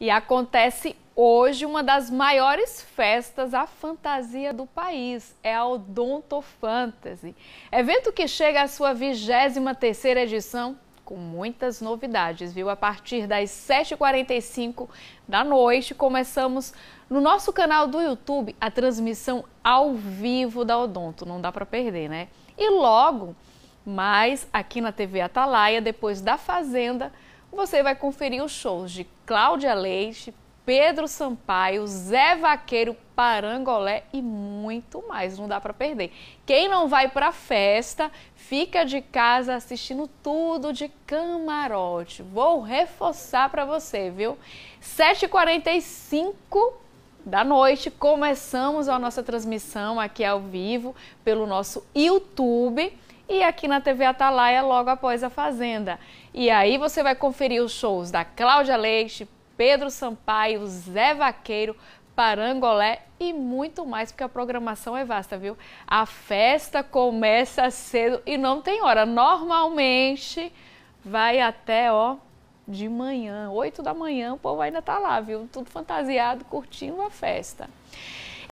E acontece hoje uma das maiores festas à fantasia do país, é a Odonto Fantasy, evento que chega à sua 23ª edição com muitas novidades, viu? A partir das 7h45 da noite, começamos no nosso canal do YouTube a transmissão ao vivo da Odonto, não dá para perder, né? E logo, mais aqui na TV Atalaia, depois da Fazenda, você vai conferir os shows de Cláudia Leite, Pedro Sampaio, Zé Vaqueiro, Parangolé e muito mais. Não dá para perder. Quem não vai para a festa, fica de casa assistindo tudo de camarote. Vou reforçar para você, viu? 7h45 da noite, começamos a nossa transmissão aqui ao vivo pelo nosso YouTube e aqui na TV Atalaia logo após a Fazenda. E aí você vai conferir os shows da Cláudia Leite, Pedro Sampaio, Zé Vaqueiro, Parangolé e muito mais, porque a programação é vasta, viu? A festa começa cedo e não tem hora. Normalmente vai até, ó, de manhã, 8 da manhã, o povo ainda tá lá, viu? Tudo fantasiado, curtindo a festa.